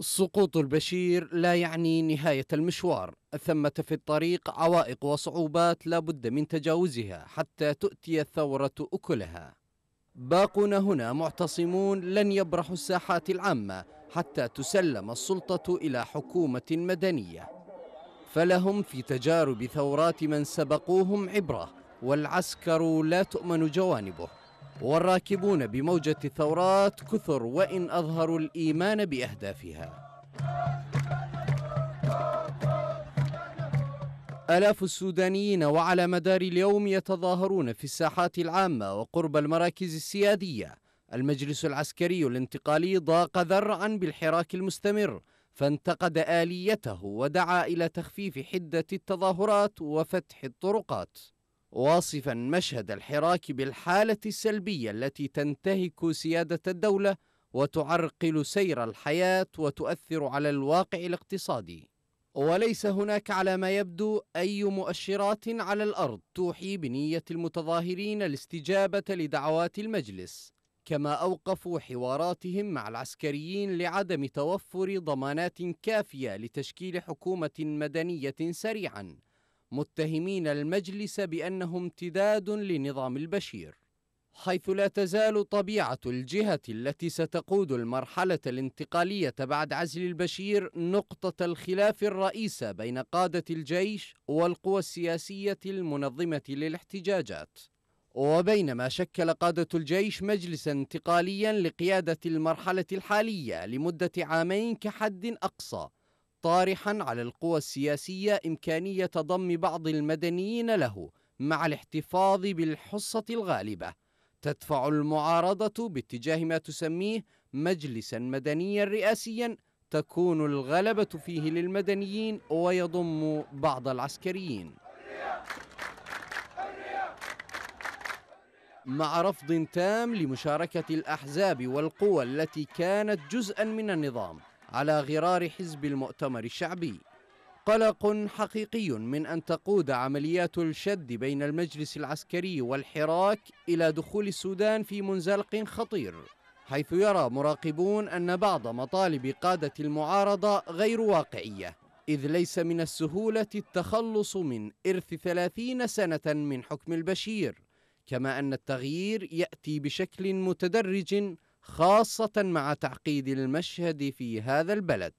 سقوط البشير لا يعني نهاية المشوار ثمة في الطريق عوائق وصعوبات لا بد من تجاوزها حتى تؤتي الثورة أكلها باقون هنا معتصمون لن يبرحوا الساحات العامة حتى تسلم السلطة إلى حكومة مدنية فلهم في تجارب ثورات من سبقوهم عبرة والعسكر لا تؤمن جوانبه والراكبون بموجة الثورات كثر وإن أظهروا الإيمان بأهدافها آلاف السودانيين وعلى مدار اليوم يتظاهرون في الساحات العامة وقرب المراكز السيادية المجلس العسكري الانتقالي ضاق ذرعا بالحراك المستمر فانتقد آليته ودعا إلى تخفيف حدة التظاهرات وفتح الطرقات واصفا مشهد الحراك بالحالة السلبية التي تنتهك سيادة الدولة وتعرقل سير الحياة وتؤثر على الواقع الاقتصادي وليس هناك على ما يبدو أي مؤشرات على الأرض توحي بنية المتظاهرين الاستجابة لدعوات المجلس كما أوقفوا حواراتهم مع العسكريين لعدم توفر ضمانات كافية لتشكيل حكومة مدنية سريعاً متهمين المجلس بانه امتداد لنظام البشير حيث لا تزال طبيعه الجهه التي ستقود المرحله الانتقاليه بعد عزل البشير نقطه الخلاف الرئيسه بين قاده الجيش والقوى السياسيه المنظمه للاحتجاجات وبينما شكل قادة الجيش مجلسا انتقاليا لقيادة المرحلة الحالية لمدة عامين كحد أقصى طارحا على القوى السياسية إمكانية ضم بعض المدنيين له مع الاحتفاظ بالحصة الغالبة تدفع المعارضة باتجاه ما تسميه مجلسا مدنيا رئاسيا تكون الغلبة فيه للمدنيين ويضم بعض العسكريين مع رفض تام لمشاركة الأحزاب والقوى التي كانت جزءا من النظام على غرار حزب المؤتمر الشعبي قلق حقيقي من أن تقود عمليات الشد بين المجلس العسكري والحراك إلى دخول السودان في منزلق خطير حيث يرى مراقبون أن بعض مطالب قادة المعارضة غير واقعية إذ ليس من السهولة التخلص من إرث ثلاثين سنة من حكم البشير كما أن التغيير يأتي بشكل متدرج خاصة مع تعقيد المشهد في هذا البلد